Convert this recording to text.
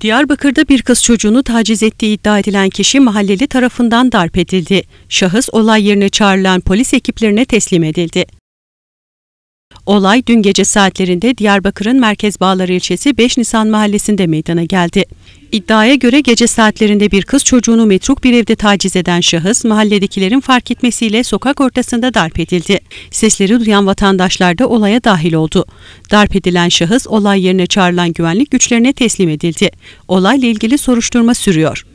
Diyarbakır'da bir kız çocuğunu taciz ettiği iddia edilen kişi mahalleli tarafından darp edildi. Şahıs olay yerine çağrılan polis ekiplerine teslim edildi. Olay dün gece saatlerinde Diyarbakır'ın Merkez Bağlar ilçesi 5 Nisan mahallesinde meydana geldi. İddiaya göre gece saatlerinde bir kız çocuğunu metruk bir evde taciz eden şahıs mahalledekilerin fark etmesiyle sokak ortasında darp edildi. Sesleri duyan vatandaşlar da olaya dahil oldu. Darp edilen şahıs olay yerine çağrılan güvenlik güçlerine teslim edildi. Olayla ilgili soruşturma sürüyor.